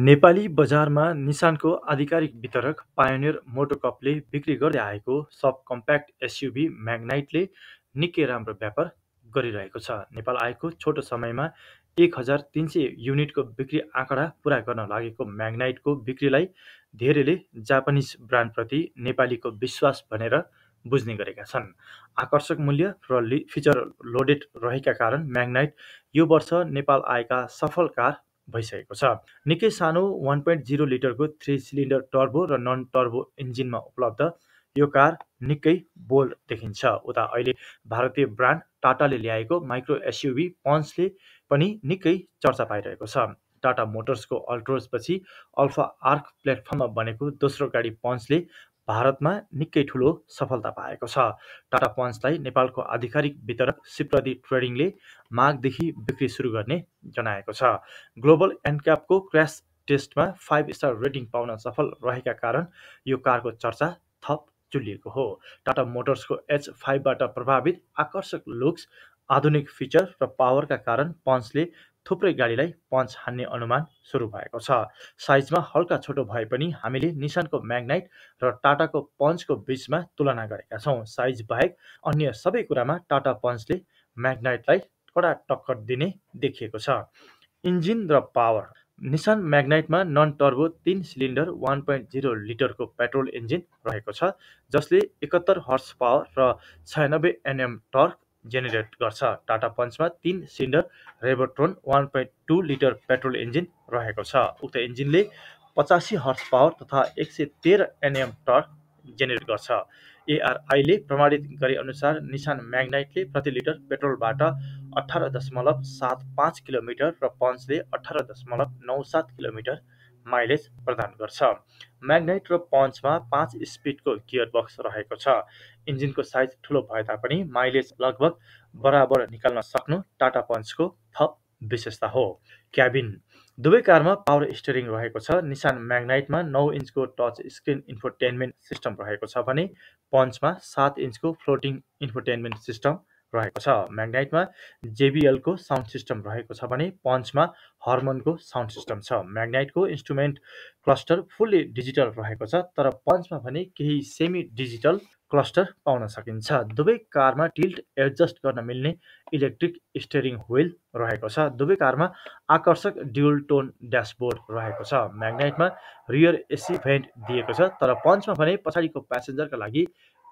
नेपाली बजारमा निशानको आधिकारिक वितरक पायोनियर मोटोकपले बिक्री गर्दै आएको सब कम्प्याक्ट एसयुभी म्याग्नाइटले निकै राम्रो व्यापार गरिरहेको छ नेपाल आएको छोटो समयमा एक हजार तिन सय युनिटको बिक्री आँकडा पुरा गर्न लागेको म्याग्नाइटको बिक्रीलाई धेरैले जापानिज ब्रान्डप्रति नेपालीको विश्वास भनेर बुझ्ने गरेका छन् आकर्षक मूल्य र फिचर लोडेड रहेका कारण म्याग्नाइट यो वर्ष नेपाल आएका सफल कार भइसकेको छ निकै सानो वान पोइन्ट जिरो लिटरको थ्री सिलिन्डर टर्बो र नन टर्बो इन्जिनमा उपलब्ध यो कार निकै बोल्ड देखिन्छ उता अहिले भारतीय ब्रान्ड टाटाले ल्याएको माइक्रो एसयुभी पन्सले पनि निकै चर्चा पाइरहेको छ टाटा मोटर्सको अल्ट्रोजपछि अल्फा आर्क प्लेटफर्ममा बनेको दोस्रो गाडी पन्चले भारतमा निकै ठुलो सफलता पाएको छ टाटा पन्चलाई नेपालको आधिकारिक वितरक सिप्रदी ट्रेडिङले माघदेखि बिक्री सुरु गर्ने जनाएको छ ग्लोबल एन्डक्यापको क्रास टेस्टमा फाइभ स्टार रेटिङ पाउन सफल रहेका कारण यो कारको चर्चा थप चुलिएको हो टाटा मोटर्सको एच फाइभबाट प्रभावित आकर्षक लुक्स आधुनिक फिचर र पावरका कारण पन्चले थुप्रै गाडीलाई पञ्च हान्ने अनुमान सुरु भएको छ साइजमा हल्का छोटो भए पनि हामीले निसानको म्याग्नाइट र टाटाको पञ्चको बिचमा तुलना गरेका छौँ साइज बाहेक अन्य सबै कुरामा टाटा पञ्चले म्याग्नाइटलाई कडा टक्कर दिने देखिएको छ इन्जिन र पावर निसान म्याग्नाइटमा नन टर्बो तिन सिलिन्डर वान पोइन्ट जिरो लिटरको पेट्रोल इन्जिन रहेको छ जसले एकहत्तर हर्स पावर र छयानब्बे एनएम टर्क जेनेरेट गर्छ टाटा पञ्चमा तिन cylinder Revotron one point two litre petrol engine रहेको छ उक्त इन्जिनले पचासी हर्स पावर तथा एक सय तेह्र एनएम टर्क जेनेरेट गर्छ एआरआईले प्रमाणित गरे अनुसार निशान म्याग्नाइटले प्रति लिटर पेट्रोलबाट अठार दशमलव सात पाँच किलोमिटर र पन्चले अठार दशमलव नौ सात किलोमिटर माइलेज प्रदान गर्छ म्याग्नेट र पन्चमा पाँच स्पिडको गियर बक्स रहेको छ इन्जिनको साइज ठुलो भए तापनि माइलेज लगभग बराबर निकाल्न सक्नु टाटा पन्चको थप विशेषता हो क्याबिन दुवै कारमा पावर स्टेरिङ रहेको छ निसान म्याग्नाइटमा नौ इन्चको टच स्क्रिन इन्फोटेनमेन्ट सिस्टम रहेको छ भने पन्चमा सात इन्चको फ्लोटिङ इन्फोटेनमेन्ट सिस्टम रहेको छ म्याग्नाइटमा जेबिएलको साउन्ड सिस्टम रहेको छ भने पन्चमा हर्मनको साउन्ड सिस्टम छ म्याग्नाइटको इन्स्ट्रुमेन्ट क्लस्टर फुल्ली डिजिटल रहेको छ तर पन्चमा भने केही सेमी डिजिटल क्लस्टर पाउन सकिन्छ दुवै कारमा टिल्ट एडजस्ट गर्न मिल्ने इलेक्ट्रिक स्टेरिङ व्हील रहेको छ दुवै कारमा आकर्षक ड्युल टोन ड्यासबोर्ड रहेको छ म्याग्नाइटमा रियर एसी भेन्ट दिएको छ तर पन्चमा भने पछाडिको प्यासेन्जरका लागि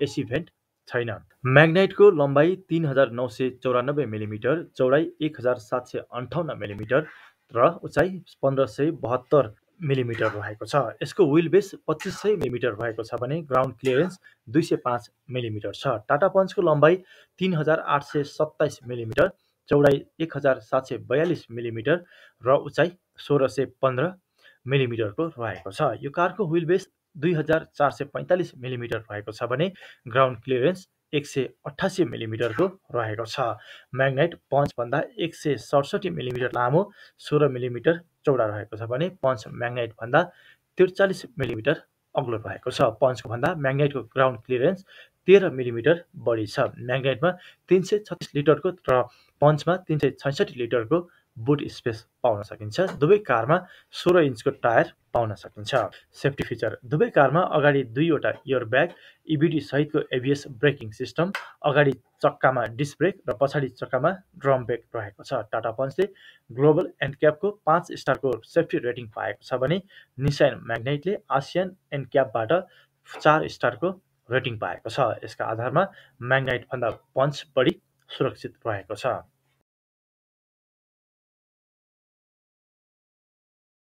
एसी भेन्ट छैन म्याग्नाइटको लम्बाइ तिन हजार नौ सय चौरानब्बे मिलिमिटर चौडाइ एक हजार सात सय अन्ठाउन्न मिलिमिटर र उचाइ पन्ध्र सय बहत्तर मिलिमिटर रहेको छ यसको विल बेस पच्चिस सय मिलिमिटर रहेको छ भने ग्राउन्ड क्लियरेन्स दुई सय पाँच मिलिमिटर छ टाटा पन्चको लम्बाइ तिन हजार आठ सय सत्ताइस मिलिमिटर चौडाइ एक हजार सात सय बयालिस मिलिमिटर र उचाइ सोह्र सय पन्ध्र मिलिमिटरको रहेको छ यो कारको विल बेस दुई हजार चार सय पैँतालिस मिलिमिटर रहेको छ भने ग्राउन्ड क्लियरेन्स एक सय अठासी मिलिमिटरको रहेको छ म्याग्नेट पन्चभन्दा एक सय सडसठी मिलिमिटर लामो सोह्र मिलिमिटर चौडा रहेको छ भने पन्च म्याग्नेटभन्दा त्रिचालिस मिलिमिटर अग्लो रहेको छ पन्चको भन्दा म्याग्नेटको ग्राउन्ड क्लियरेन्स तेह्र मिलिमिटर बढी छ म्याग्नेटमा तिन सय छत्तिस लिटरको र पन्चमा तिन सय छैसठी लिटरको बुट स्पेस पाउन सकिन्छ दुवै कारमा सोह्र इन्चको टायर पाउन सकिन्छ सेफ्टी फिचर दुवै कारमा अगाडि दुईवटा इयर ब्याग इबिडी सहितको एबिएस ब्रेकिङ सिस्टम अगाडि चक्कामा डिस्क ब्रेक र पछाडि चक्कामा ड्रम ब्रेक रहेको छ टाटा पन्चले ग्लोबल एन्ड क्यापको पाँच स्टारको सेफ्टी रेटिङ पाएको छ भने निसान म्याग्नेटले आसियन एन्ड क्यापबाट चार स्टारको रेटिङ पाएको छ यसका आधारमा म्याग्नाइटभन्दा पन्च बढी सुरक्षित रहेको छ